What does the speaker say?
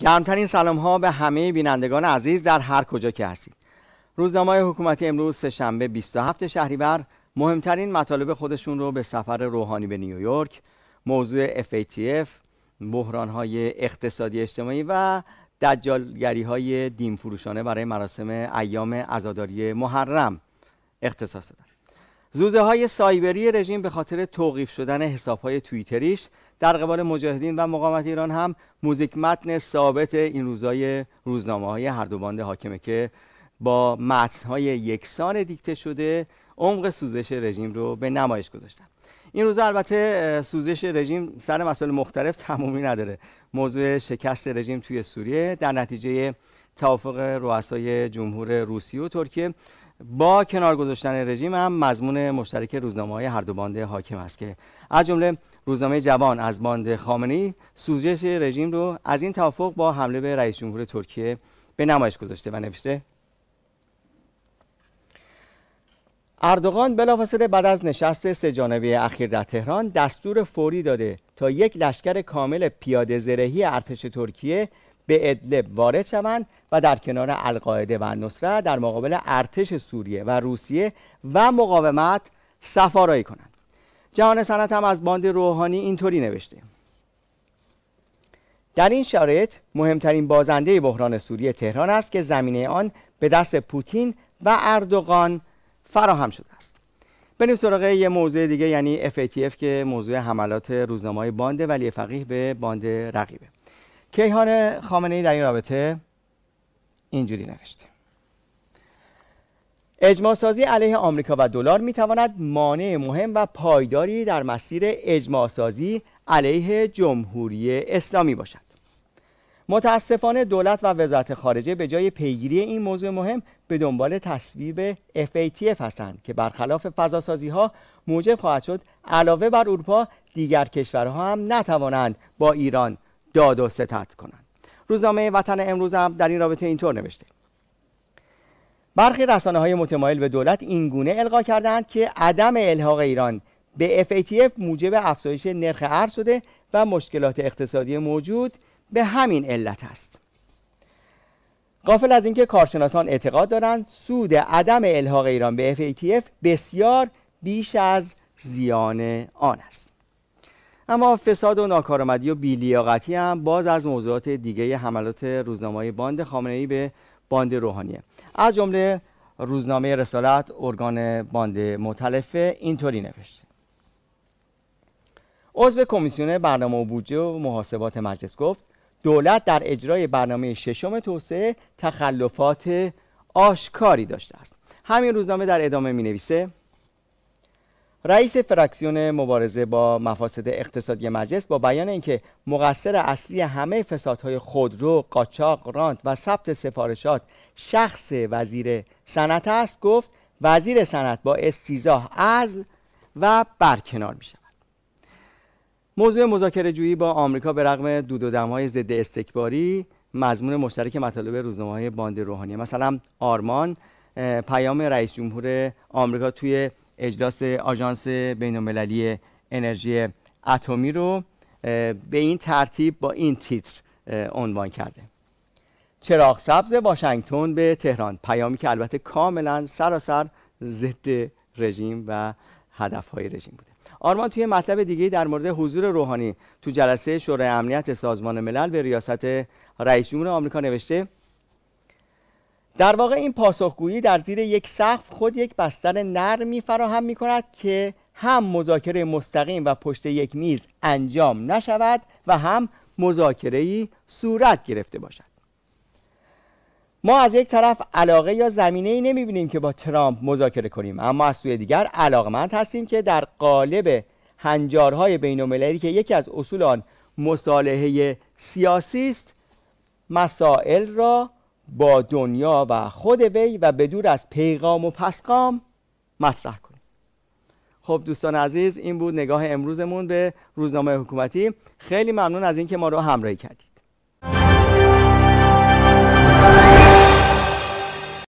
گرمترین سلام ها به همه بینندگان عزیز در هر کجا که هستید. روزنامه حکومتی امروز سهشنبه 27 شهریور مهمترین مطالب خودشون رو به سفر روحانی به نیویورک، موضوع FATF، بحران های اقتصادی اجتماعی و دجالگری های دین فروشانه برای مراسم ایام ازاداری محرم اختصاص دادن. زوزه های سایبری رژیم به خاطر توقیف شدن حساب های توییتریش در قبال مجاهدین و مقامت ایران هم موزیک متن ثابت این روزای روزنامه های هر دو حاکمه که با متن های یکسان دیکته شده عمق سوزش رژیم رو به نمایش گذاشتن این روز البته سوزش رژیم سر مسائل مختلف تمومی نداره موضوع شکست رژیم توی سوریه در نتیجه توافق رؤسای جمهور روسیه و ترکیه با کنار گذاشتن رژیم هم مضمون مشترک روزنامه های هر دو باند حاکم است که از جمله روزنامه جوان از باند خامنی سوزش رژیم رو از این توافق با حمله به رئیس جمهور ترکیه به نمایش گذاشته و نوشته اردوغان بلافاصله بعد از نشست سه جانبه اخیر در تهران دستور فوری داده تا یک لشکر کامل پیاده زرهی ارتش ترکیه به ادلب وارد شوند و در کنار القاعده و نصره در مقابل ارتش سوریه و روسیه و مقاومت سفارایی کنند جهان سنت هم از باند روحانی اینطوری نوشته در این شرایط مهمترین بازنده بحران سوریه تهران است که زمینه آن به دست پوتین و اردوغان فراهم شده است بریم سراغ یه موضوع دیگه یعنی FATF که موضوع حملات روزنامه باند ولی فقیه به باند رقیبه کیهان خامنه ای در این رابطه اینجوری نوشته اجماع سازی علیه آمریکا و دلار می تواند مانع مهم و پایداری در مسیر اجماع سازی علیه جمهوری اسلامی باشد متاسفانه دولت و وزارت خارجه به جای پیگیری این موضوع مهم به دنبال تصویب FATF هستند که برخلاف سازی ها موجب خواهد شد علاوه بر اروپا دیگر کشورها هم نتوانند با ایران داد و ستت کنند روزنامه وطن هم در این رابطه اینطور نوشته برخی رسانه های متمایل به دولت این گونه القا کردند که عدم الحاق ایران به FATF موجب افزایش نرخ ارز شده و مشکلات اقتصادی موجود به همین علت است قافل از اینکه کارشناسان اعتقاد دارند سود عدم الحاق ایران به FATF بسیار بیش از زیان آن است اما فساد و ناکارآمدی و بیلیاقتی هم باز از موضوعات دیگه حملات روزنامه باند خامنه ای به باند روحانیه از جمله روزنامه رسالت ارگان باند متلفه اینطوری نوشته عضو کمیسیون برنامه و بودجه و محاسبات مجلس گفت دولت در اجرای برنامه ششم توسعه تخلفات آشکاری داشته است همین روزنامه در ادامه می نویسه رئیس فراکسیون مبارزه با مفاسد اقتصادی مجلس با بیان اینکه مقصر اصلی همه فسادهای خودرو، قاچاق، رانت و ثبت سفارشات شخص وزیر صنعت است گفت وزیر صنعت با استیزاه عزل و برکنار می شود. موضوع مذاکره جویی با آمریکا به رغم دود و دمهای ضد استکباری مضمون مشترک مطالب روزنامه های باند روحانی مثلا آرمان پیام رئیس جمهور آمریکا توی اجلاس آژانس بین‌المللی انرژی اتمی رو به این ترتیب با این تیتر عنوان کرده چراغ سبز واشنگتن به تهران پیامی که البته کاملا سراسر ضد رژیم و هدفهای رژیم بوده آرمان توی مطلب دیگه در مورد حضور روحانی تو جلسه شورای امنیت سازمان ملل به ریاست رئیس جمهور آمریکا نوشته در واقع این پاسخگویی در زیر یک سقف خود یک بستر نرمی فراهم می کند که هم مذاکره مستقیم و پشت یک میز انجام نشود و هم مذاکره صورت گرفته باشد ما از یک طرف علاقه یا زمینه ای نمی بینیم که با ترامپ مذاکره کنیم اما از سوی دیگر علاقمند هستیم که در قالب هنجارهای بینالمللی که یکی از اصول آن مصالحه سیاسی است مسائل را با دنیا و خود وی و بدور از پیغام و پسقام مطرح کنیم خب دوستان عزیز این بود نگاه امروزمون به روزنامه حکومتی خیلی ممنون از اینکه ما رو همراهی کردید